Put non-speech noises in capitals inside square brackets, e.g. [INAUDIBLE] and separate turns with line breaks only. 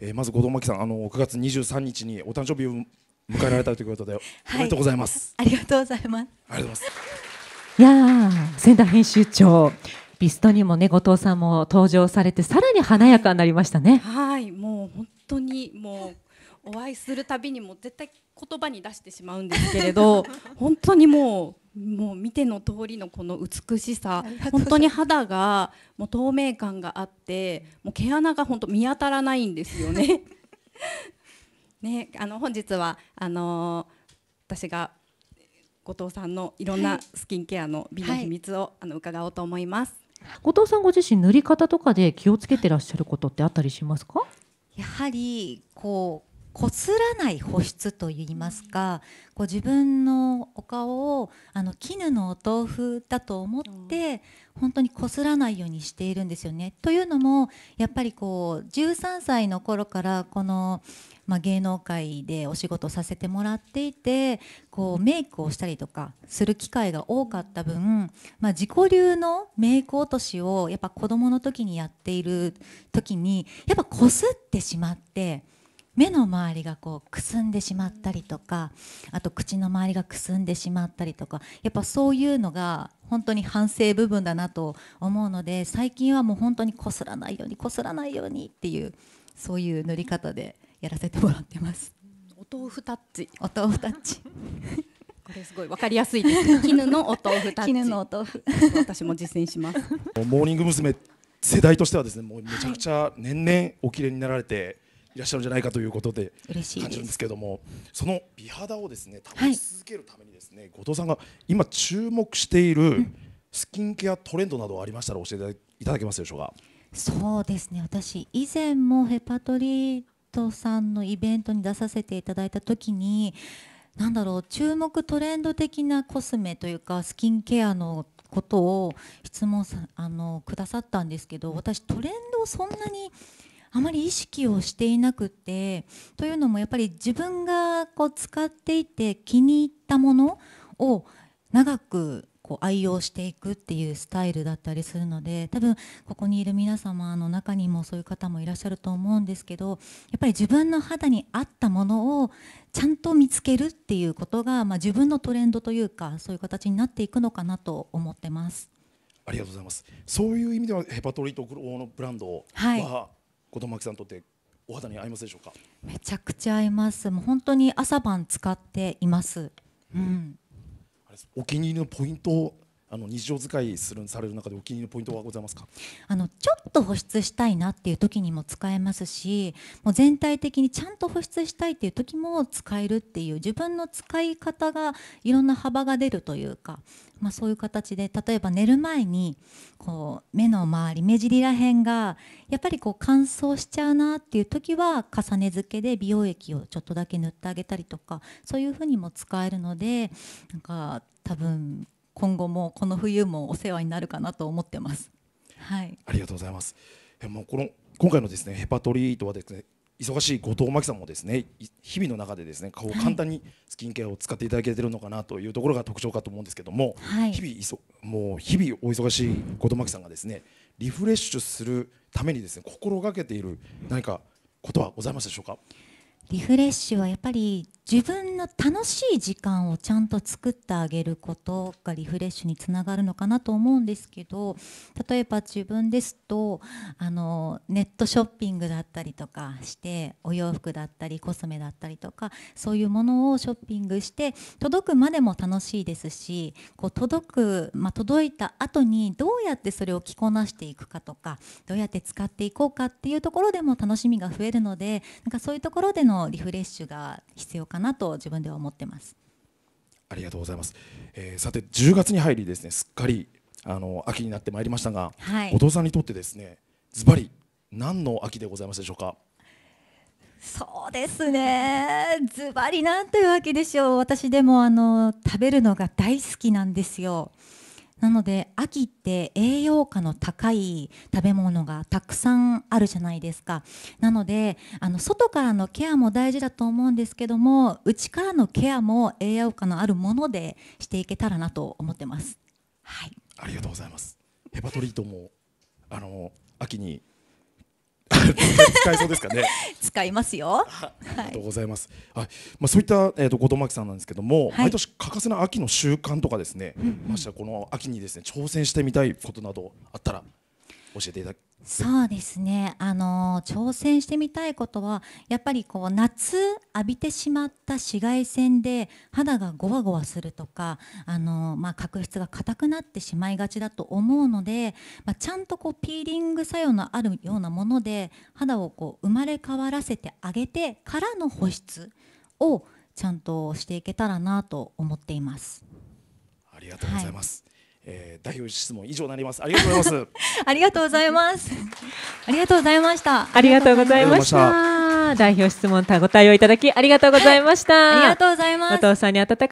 えー、まず後藤真希さんあの9月23日にお誕生日を迎えられたということで、はい、おめでとうございます。
ありがとうございます。ありがとうございます。いや仙台編集長。ビストにもね後藤さんも登場されてさらに華やかになりましたね。はいもう本当にもうお会いするたびにも絶対言葉に出してしまうんですけれど [LAUGHS] 本当にもうもう見ての通りのこの美しさ本当に肌がもう透明感があってもう毛穴が本当見当たらないんですよね。[LAUGHS] ねあの本日はあのー、私が後藤さんのいろんなスキンケアの美の秘密を、はい、あの伺おうと思います。後藤さんご自身塗り方とかで気をつけてらっしゃることってあったりしますかやはりこうこすらない保湿といいますかこう自分のお顔をあの絹のお豆腐だと思って本当にこすらないようにしているんですよね。というのもやっぱりこう13歳の頃からこのまあ、芸能界でお仕事させてもらっていてこうメイクをしたりとかする機会が多かった分、まあ、自己流のメイク落としをやっぱ子どもの時にやっている時にやっぱこすってしまって。目の周りがこうくすんでしまったりとかあと口の周りがくすんでしまったりとかやっぱそういうのが本当に反省部分だなと思うので最近はもう本当にこすらないようにこすらないようにっていうそういう塗り方でやらせてもらってます。お豆腐タッチ。お豆腐タッチ。[LAUGHS] こ
れすごいわかりやすいです。絹のお豆腐タッチ。絹のお豆腐。私
[LAUGHS] も実践します。
モーニング娘。世代としてはですね、もうめちゃくちゃ年々おきれいになられて。いらっしゃるんじゃないかということで感じるんですけどもその美肌をですね保ち続
けるためにですね、はい、後
藤さんが今注目しているスキンケアトレンドなどありましたら教えていただけますでしょうか。
そうですね私以前もヘパトリートさんのイベントに出させていただいた時にんだろう注目トレンド的なコスメというかスキンケアのことを質問さあのくださったんですけど私トレンドをそんなにあまり意識をしていなくてというのもやっぱり自分がこう使っていて気に入ったものを長くこう愛用していくっていうスタイルだったりするので多分ここにいる皆様の中にもそういう方もいらっしゃると思うんですけどやっぱり自分の肌に合ったものをちゃんと見つけるっていうことが、まあ、自分のトレンドというかそういう形になっていくのかなと思ってます。
ありがとうございますそういう意味ではヘパトリートのブランドは、はい後藤真希さんにとってお肌に合いますでしょうか
めちゃくちゃ合いますもう本当に朝晩使っています、うん、
お気に入りのポイントあの日常使いするされる中でお気
に入りのポイントはございますかあのちょっと保湿したいなっていう時にも使えますしもう全体的にちゃんと保湿したいっていう時も使えるっていう自分の使い方がいろんな幅が出るというか、まあ、そういう形で例えば寝る前にこう目の周り目尻らへんがやっぱりこう乾燥しちゃうなっていう時は重ね付けで美容液をちょっとだけ塗ってあげたりとかそういうふうにも使えるのでなんか多分今後もこの冬もお世話になるかなと思ってます。はい、
ありがとうございます。えもうこの今回のですねヘパトリートはですね忙しい後藤真希さんもですね日々の中でですね顔を簡単にスキンケアを使っていただけてるのかなというところが特徴かと思うんですけども、はい、日々もう日々お忙しい後藤真希さんがですねリフレッシュするためにですね心がけている何かことはございますでしょうか。
リフレッシュはやっぱり自分の楽しい時間をちゃんと作ってあげることがリフレッシュにつながるのかなと思うんですけど例えば自分ですとあのネットショッピングだったりとかしてお洋服だったりコスメだったりとかそういうものをショッピングして届くまでも楽しいですしこう届く、まあ、届いた後にどうやってそれを着こなしていくかとかどうやって使っていこうかっていうところでも楽しみが増えるのでなんかそういうところでののリフレッシュが必要かなと自分では思ってます。
ありがとうございます。えー、さて10月に入りですね、すっかりあの秋になってまいりましたが、はい、後藤さんにとってですね、ズバリ何の秋でございますでしょうか。
そうですね。ズバリなんというわけでしょう。私でもあの食べるのが大好きなんですよ。なので秋って栄養価の高い食べ物がたくさんあるじゃないですかなのであの外からのケアも大事だと思うんですけども内からのケアも栄養価のあるものでしていけたらなと思ってます
はいありがとうございますヘパトリートもあの秋に使えそうですかね [LAUGHS]
使いますよありが
とうございます、はい、まあ、そういった、えーと、と後藤真希さんなんですけども、はい、毎年欠かせない秋の習慣とかですね、うんうん、ましてこの秋にですね挑戦してみたいことなどあったら教えていただ
そうですねあの挑戦してみたいことはやっぱりこう夏浴びてしまった紫外線で肌がゴワゴワするとかあの、まあ、角質が硬くなってしまいがちだと思うので、まあ、ちゃんとこうピーリング作用のあるようなもので肌をこう生まれ変わらせてあげてからの保湿をちゃんとしていけたらなと思っています。
ありがとうございます、はいえー、代表質問以上になります。ありがとうございます。
[LAUGHS] ありがとうございます。ありがとうございました。ありがとうございました。代表質問、ごえをいただきありがとうございました。ありがとうございます。後藤さんに温